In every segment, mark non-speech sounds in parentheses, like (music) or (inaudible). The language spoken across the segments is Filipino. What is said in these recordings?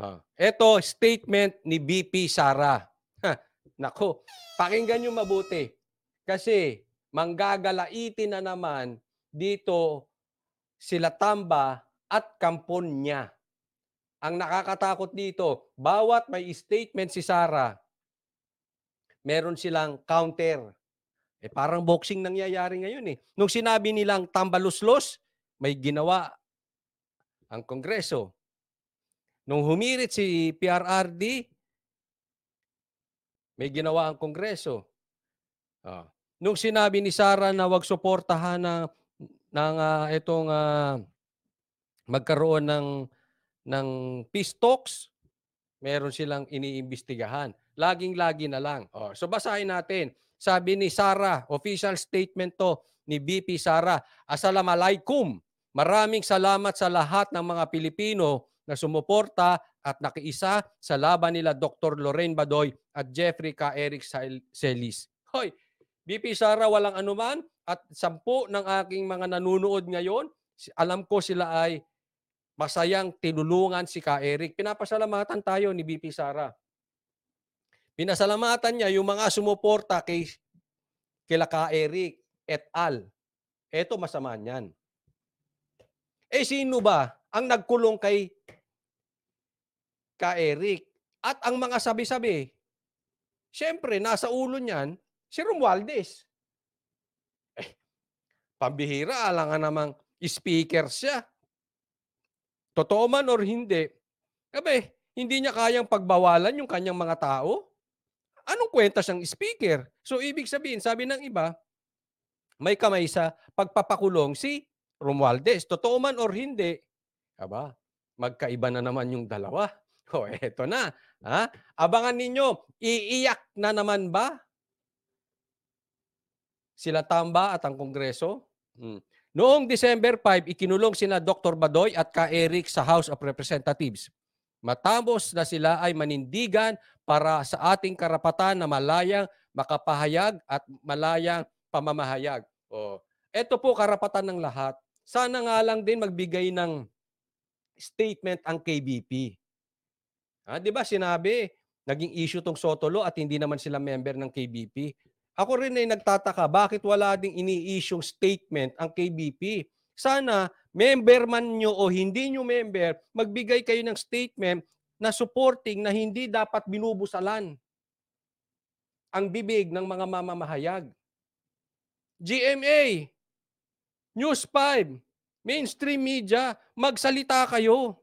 Oh. Ah. Ito, statement ni BP Sara. nako, pakinggan nyo mabuti. Kasi manggagalaitin na naman dito sila Tamba at kampon niya. Ang nakakatakot dito, bawat may statement si Sara, meron silang counter. Eh parang boxing nangyayari ngayon eh. Nung sinabi nilang tambaluslos, may ginawa ang Kongreso. Nung humirit si PRRD, may ginawa ang Kongreso. Oh. nung sinabi ni Sara na wag suportahan na ng uh, itong uh, magkaroon ng ng peace talks, meron silang iniimbestigahan. Laging-lagi na lang. Oh, so basahin natin. Sabi ni Sara, official statement to ni BP Sara, Assalamualaikum. Maraming salamat sa lahat ng mga Pilipino na sumuporta at nakiisa sa laban nila Dr. Lorraine Badoy at Jeffrey K. Eric Celis. Hoy, BP Sara walang anuman at sampu ng aking mga nanonood ngayon, alam ko sila ay masayang tinulungan si Ka Eric. Pinapasalamatan tayo ni BP Sara. Pinasalamatan niya yung mga sumuporta kay kila Ka Eric et al. Ito masama niyan. Eh sino ba ang nagkulong kay ka-Eric. At ang mga sabi-sabi, syempre, nasa ulo niyan, si Romualdez. Eh, pambihira, ala nga namang speaker siya. Totoo man or hindi, kabe, hindi niya kayang pagbawalan yung kanyang mga tao. Anong kwenta siyang speaker? So, ibig sabihin, sabi ng iba, may kamay sa pagpapakulong si Romualdez. Totoo man or hindi, aba, magkaiba na naman yung dalawa. Ko, eto na. Ha? Abangan ninyo, iiyak na naman ba sila Tamba at ang Kongreso? Hmm. Noong December 5, ikinulong sina Dr. Badoy at ka Eric sa House of Representatives. Matamos na sila ay manindigan para sa ating karapatan na malayang makapahayag at malayang pamamahayag. Oh, ito po karapatan ng lahat. Sana nga lang din magbigay ng statement ang KBP. Ah, 'di ba sinabi, naging issue tong Sotolo at hindi naman sila member ng KBP. Ako rin ay nagtataka bakit wala ding ini-issue statement ang KBP. Sana member man nyo o hindi nyo member, magbigay kayo ng statement na supporting na hindi dapat binubusalan ang bibig ng mga mamamahayag. GMA, News 5, mainstream media, magsalita kayo.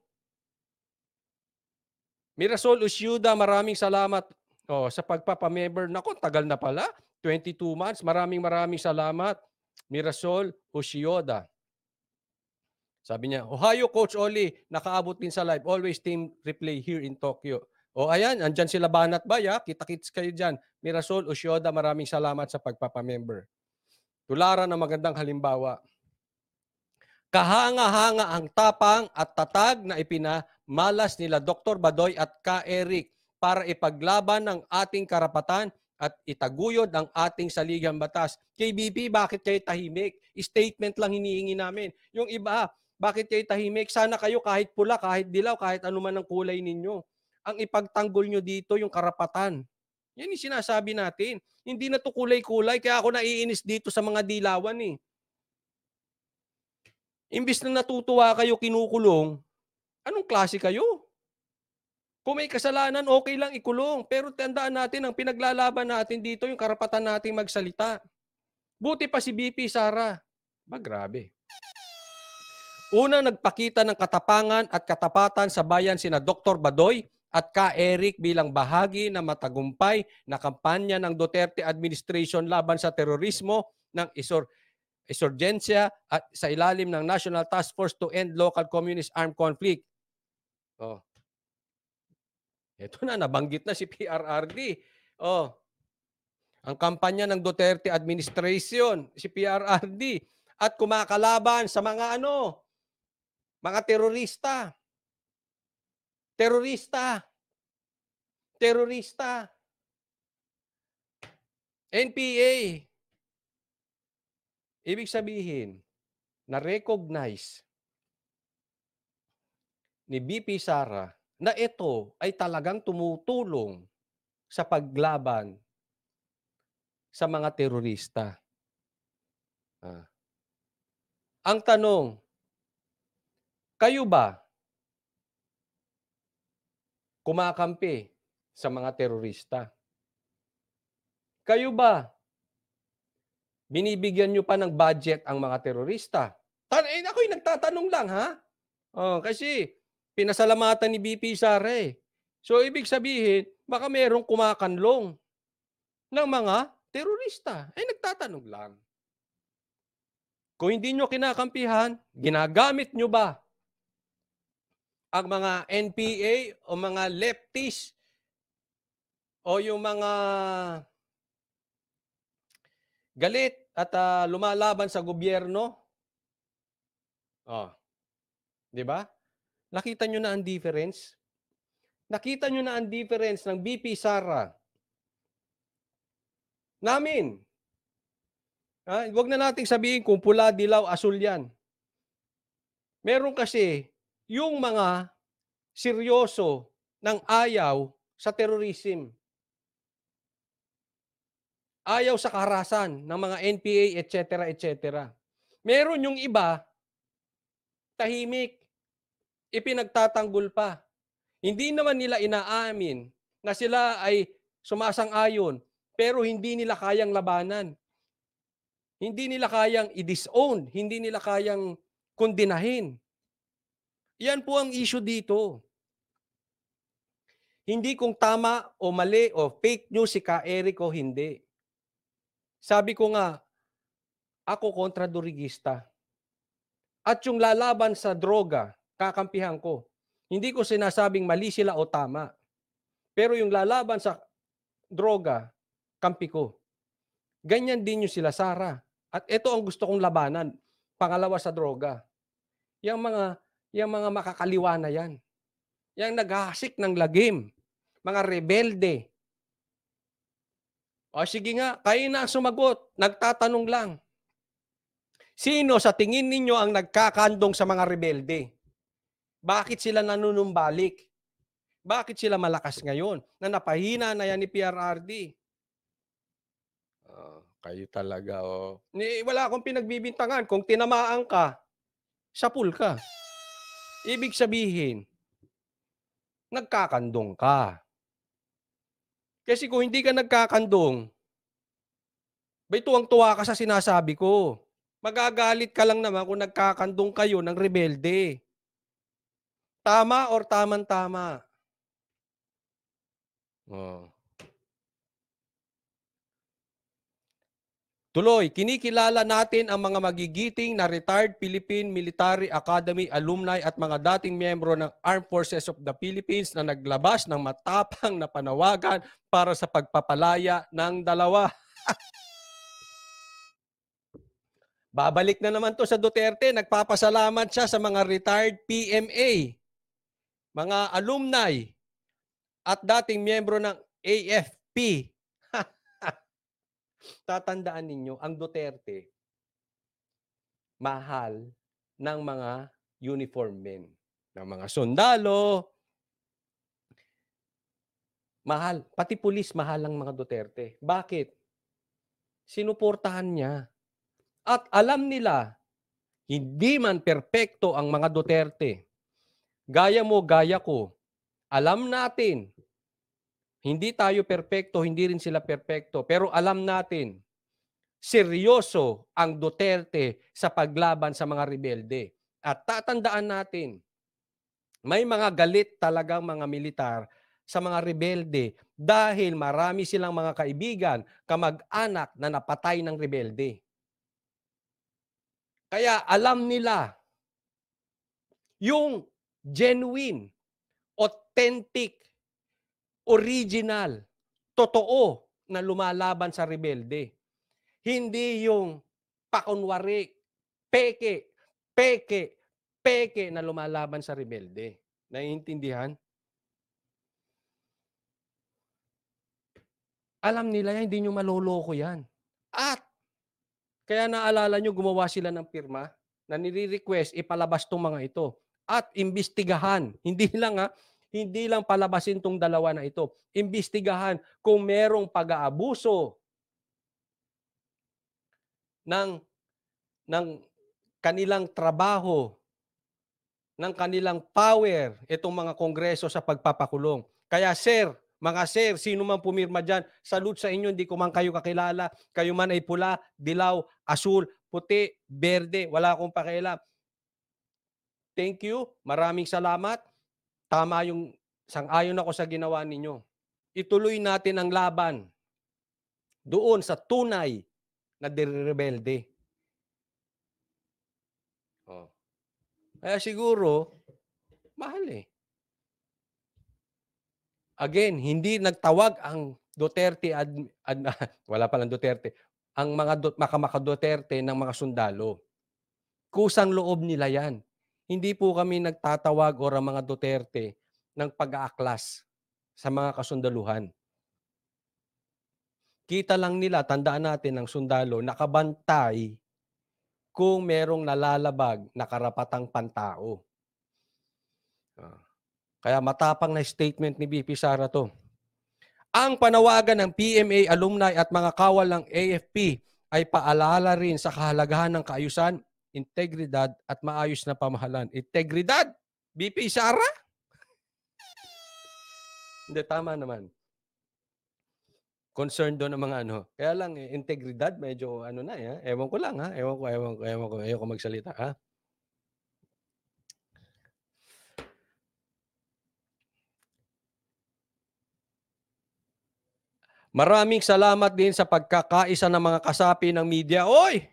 Mirasol Usyuda, maraming salamat oh, sa pagpapamember. Nako, tagal na pala. 22 months. Maraming maraming salamat. Mirasol Ushioda. Sabi niya, Ohio Coach Oli, nakaabot din sa live. Always team replay here in Tokyo. O oh, ayan, andyan sila Banat Bay ha. Ah. Kita-kits kayo dyan. Mirasol Ushioda, maraming salamat sa pagpapamember. Tularan ng magandang halimbawa. Kahanga-hanga ang tapang at tatag na ipina malas nila Dr. Badoy at Ka Eric para ipaglaban ang ating karapatan at itaguyod ang ating saligang batas. KBP, bakit kayo tahimik? Statement lang hinihingi namin. Yung iba, bakit kayo tahimik? Sana kayo kahit pula, kahit dilaw, kahit anuman ang kulay ninyo. Ang ipagtanggol nyo dito yung karapatan. Yan yung sinasabi natin. Hindi na to kulay-kulay, kaya ako naiinis dito sa mga dilawan eh. Imbis na natutuwa kayo kinukulong, Anong klase kayo? Kung may kasalanan, okay lang ikulong. Pero tandaan natin, ang pinaglalaban natin dito, yung karapatan natin magsalita. Buti pa si BP Sara. Ba, grabe. Una, nagpakita ng katapangan at katapatan sa bayan sina Dr. Badoy at ka Eric bilang bahagi ng matagumpay na kampanya ng Duterte administration laban sa terorismo ng isor insurgency at sa ilalim ng National Task Force to End Local Communist Armed Conflict Oh. Ito na, nabanggit na si PRRD. Oh. Ang kampanya ng Duterte administration, si PRRD, at kumakalaban sa mga ano, mga terorista. Terorista. Terorista. NPA. Ibig sabihin, na-recognize ni BP Sara na ito ay talagang tumutulong sa paglaban sa mga terorista. Ah. Ang tanong, kayo ba kumakampi sa mga terorista? Kayo ba binibigyan nyo pa ng budget ang mga terorista? Tan eh, ako'y nagtatanong lang ha. Oh, kasi Pinasalamatan ni BP Sara eh. So ibig sabihin, baka merong kumakanlong ng mga terorista. Eh nagtatanong lang. Kung hindi nyo kinakampihan, ginagamit nyo ba ang mga NPA o mga leftist o yung mga galit at uh, lumalaban sa gobyerno. Oh. 'Di ba? Nakita nyo na ang difference? Nakita nyo na ang difference ng BP Sara. Namin. Ha? Ah, huwag na nating sabihin kung pula, dilaw, asul yan. Meron kasi yung mga seryoso ng ayaw sa terorism. Ayaw sa karasan ng mga NPA, etc., etc. Meron yung iba, tahimik ipinagtatanggol pa. Hindi naman nila inaamin na sila ay sumasang-ayon pero hindi nila kayang labanan. Hindi nila kayang i-disown, hindi nila kayang kundinahin. Yan po ang issue dito. Hindi kung tama o mali o fake news si Ka Eric o hindi. Sabi ko nga, ako kontra durigista. At yung lalaban sa droga, kakampihan ko. Hindi ko sinasabing mali sila o tama. Pero yung lalaban sa droga, kampi ko. Ganyan din yung sila Sara. At ito ang gusto kong labanan. Pangalawa sa droga. Yung mga, yung mga makakaliwa na yan. Yung naghahasik ng lagim. Mga rebelde. O sige nga, kayo na ang sumagot. Nagtatanong lang. Sino sa tingin ninyo ang nagkakandong sa mga rebelde? Bakit sila nanunumbalik? Bakit sila malakas ngayon na napahina na yan ni PRRD? Uh, ah, kayo talaga, oh. Ni, wala akong pinagbibintangan. Kung tinamaan ka, sapul ka. Ibig sabihin, nagkakandong ka. Kasi kung hindi ka nagkakandong, bay tuwang-tuwa ka sa sinasabi ko. Magagalit ka lang naman kung nagkakandong kayo ng rebelde. Tama or tamang-tama? Oh. Tuloy, kinikilala natin ang mga magigiting na retired Philippine Military Academy alumni at mga dating miyembro ng Armed Forces of the Philippines na naglabas ng matapang na panawagan para sa pagpapalaya ng dalawa. (laughs) Babalik na naman to sa Duterte, nagpapasalamat siya sa mga retired PMA mga alumni at dating miyembro ng AFP. (laughs) Tatandaan ninyo, ang Duterte, mahal ng mga uniform men, ng mga sundalo, mahal, pati pulis mahal ang mga Duterte. Bakit? Sinuportahan niya. At alam nila, hindi man perpekto ang mga Duterte Gaya mo, gaya ko. Alam natin, hindi tayo perpekto, hindi rin sila perpekto, pero alam natin, seryoso ang Duterte sa paglaban sa mga rebelde. At tatandaan natin, may mga galit talagang mga militar sa mga rebelde dahil marami silang mga kaibigan, kamag-anak na napatay ng rebelde. Kaya alam nila yung genuine, authentic, original, totoo na lumalaban sa rebelde. Hindi yung pakunwari, peke, peke, peke na lumalaban sa rebelde. Naiintindihan? Alam nila yan, hindi nyo maloloko yan. At, kaya naalala nyo, gumawa sila ng pirma na nire-request ipalabas tong mga ito at imbestigahan. (laughs) Hindi lang ha, ah, hindi lang palabasin tong dalawa na ito. Imbestigahan kung merong pag-aabuso ng ng kanilang trabaho, ng kanilang power itong mga kongreso sa pagpapakulong. Kaya sir, mga sir, sino man pumirma dyan, salute sa inyo, hindi ko man kayo kakilala. Kayo man ay pula, dilaw, asul, puti, berde, wala akong pakialam. Thank you. Maraming salamat. Tama yung sang-ayon ako sa ginawa ninyo. Ituloy natin ang laban doon sa tunay na direbelde. Oh. Kaya siguro, mahal eh. Again, hindi nagtawag ang Duterte, ad, ad, (laughs) wala palang Duterte, ang mga do, makamaka Duterte ng mga sundalo. Kusang loob nila yan. Hindi po kami nagtatawag o ang mga Duterte ng pag-aaklas sa mga kasundaluhan. Kita lang nila, tandaan natin ang sundalo, nakabantay kung merong nalalabag na karapatang pantao. Ah, kaya matapang na statement ni BP Sara to. Ang panawagan ng PMA alumni at mga kawal ng AFP ay paalala rin sa kahalagahan ng kaayusan integridad at maayos na pamahalaan. Integridad! BP Sara? Hindi, tama naman. Concern doon ang mga ano. Kaya lang, eh, integridad, medyo ano na, eh, ewan ko lang, ha? Ewan ko, ewan ko, ewan ko, ewan ko magsalita, ha? Maraming salamat din sa pagkakaisa ng mga kasapi ng media. Oy!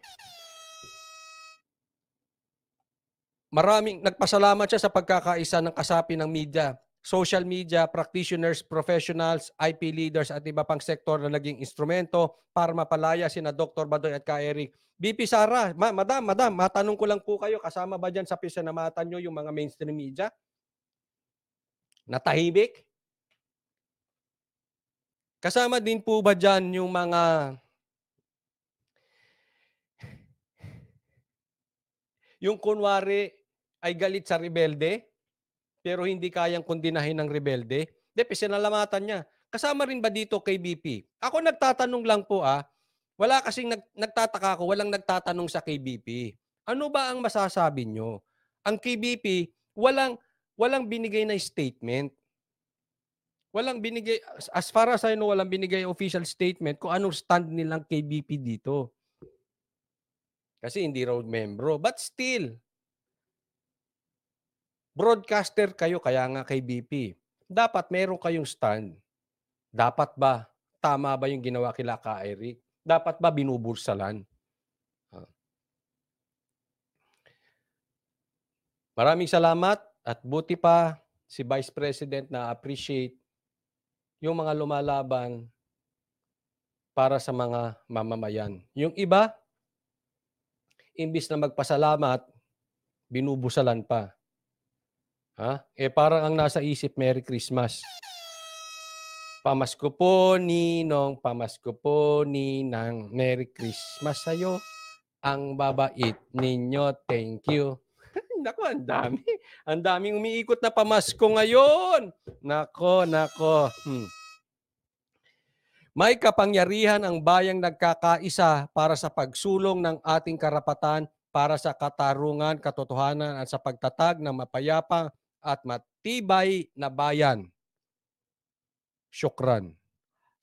Maraming nagpasalamat siya sa pagkakaisa ng kasapi ng media, social media, practitioners, professionals, IP leaders at iba pang sektor na naging instrumento para mapalaya sina Dr. Badoy at Kaeri. BP Sara, ma- madam, madam, matanong ko lang po kayo, kasama ba diyan sa pisanamatan nyo yung mga mainstream media? Natahimik? Kasama din po ba dyan yung mga Yung kunwari ay galit sa rebelde, pero hindi kayang kundinahin ng rebelde, de, pinalamatan niya. Kasama rin ba dito kay BP? Ako nagtatanong lang po ah, wala kasing nag, nagtataka ko, walang nagtatanong sa KBP. Ano ba ang masasabi nyo? Ang KBP, walang, walang binigay na statement. Walang binigay, as far as I know, walang binigay official statement kung anong stand nilang KBP dito. Kasi hindi raw membro. But still, broadcaster kayo kaya nga kay BP. Dapat meron kayong stand. Dapat ba? Tama ba yung ginawa kila ka Eric? Dapat ba binubursalan? Ah. Maraming salamat at buti pa si Vice President na appreciate yung mga lumalaban para sa mga mamamayan. Yung iba, imbis na magpasalamat, binubusalan pa. Ha? Eh parang ang nasa isip, Merry Christmas. Pamasko po ninong, pamasko po ninang, Merry Christmas sa'yo. Ang babait ninyo, thank you. (laughs) nako, ang dami. Ang daming umiikot na pamasko ngayon. Nako, nako. Hmm. May kapangyarihan ang bayang nagkakaisa para sa pagsulong ng ating karapatan para sa katarungan, katotohanan at sa pagtatag ng mapayapa at matibay na bayan. Shukran.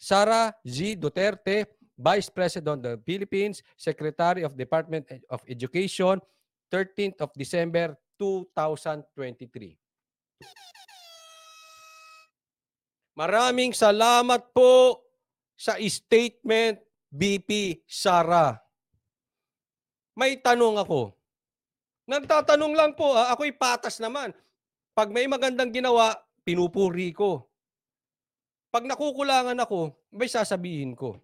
Sara G. Duterte, Vice President of the Philippines, Secretary of Department of Education, 13th of December 2023. Maraming salamat po sa statement BP Sara. May tanong ako. Nagtatanong lang po, ah, ako'y patas naman. Pag may magandang ginawa, pinupuri ko. Pag nakukulangan ako, may sasabihin ko.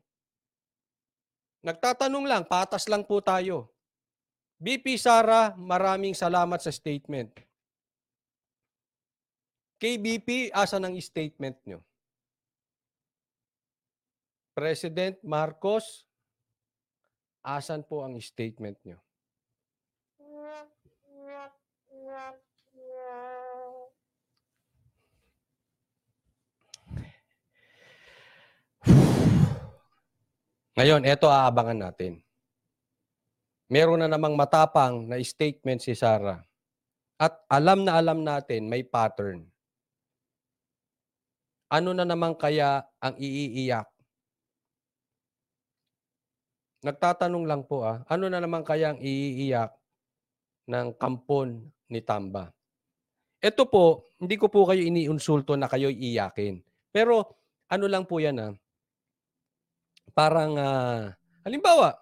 Nagtatanong lang, patas lang po tayo. BP Sara, maraming salamat sa statement. KBP, asa ng statement nyo? President Marcos, asan po ang statement nyo? Ngayon, ito aabangan natin. Meron na namang matapang na statement si Sarah. At alam na alam natin may pattern. Ano na naman kaya ang iiiyak Nagtatanong lang po ah, ano na naman kaya ang iiyak ng kampon ni Tamba? Ito po, hindi ko po kayo iniinsulto na kayo iiyakin. Pero ano lang po yan ah, parang ah, halimbawa,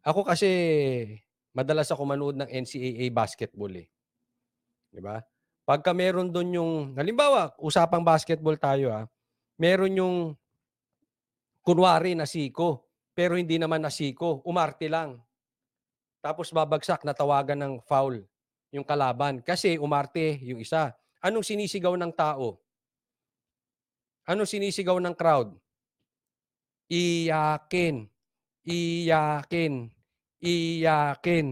ako kasi madalas ako manood ng NCAA basketball eh. 'Di ba? Pagka meron doon yung halimbawa, usapang basketball tayo ah, meron yung kunwari na siko pero hindi naman nasiko, umarte lang. Tapos babagsak, natawagan ng foul yung kalaban. Kasi umarte yung isa. Anong sinisigaw ng tao? Anong sinisigaw ng crowd? Iyakin, iyakin, iyakin,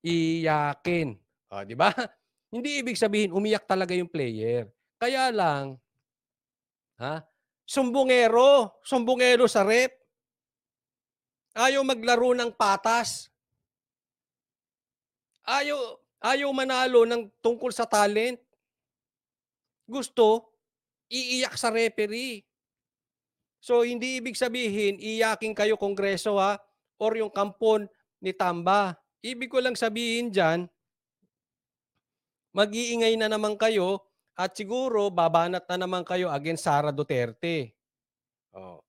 iyakin. O, ah, di ba? (laughs) Hindi ibig sabihin umiyak talaga yung player. Kaya lang, ha? Sumbungero, sumbungero sa rep. Ayaw maglaro ng patas. Ayaw, ayaw manalo ng tungkol sa talent. Gusto, iiyak sa referee. So, hindi ibig sabihin, iyakin kayo kongreso ha, or yung kampon ni Tamba. Ibig ko lang sabihin dyan, mag-iingay na naman kayo at siguro babanat na naman kayo against Sara Duterte. Oh.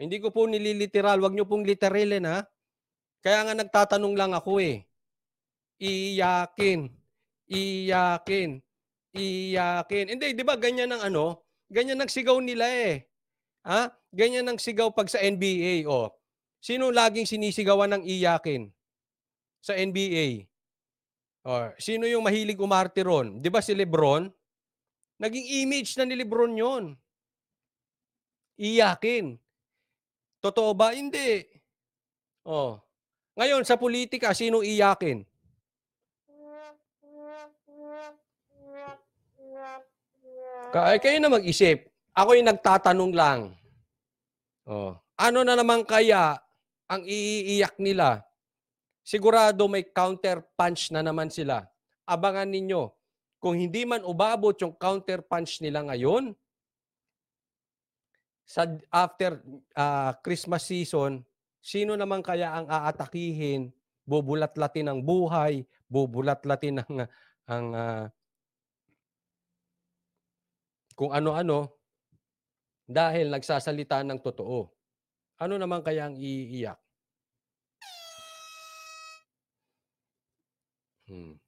Hindi ko po nililiteral. wag niyo pong literalin ha. Kaya nga nagtatanong lang ako eh. Iyakin. Iyakin. Iyakin. Hindi, di ba ganyan ang ano? Ganyan ang sigaw nila eh. Ha? Ganyan ang sigaw pag sa NBA. O. Oh. Sino laging sinisigawan ng iyakin? Sa NBA. O, oh. sino yung mahilig umarte ron? Di ba si Lebron? Naging image na ni Lebron yon. Iyakin. Totoo ba? Hindi. Oh. Ngayon, sa politika, sino iyakin? Kaya kayo na mag-isip. Ako yung nagtatanong lang. Oh. Ano na naman kaya ang iiyak nila? Sigurado may counter punch na naman sila. Abangan ninyo. Kung hindi man ubabot yung counter punch nila ngayon, sa after uh, Christmas season, sino naman kaya ang aatakihin, bubulat-latin ang buhay, bubulat-latin ang ang uh, kung ano-ano dahil nagsasalita ng totoo. Ano naman kaya ang iiyak? Hmm.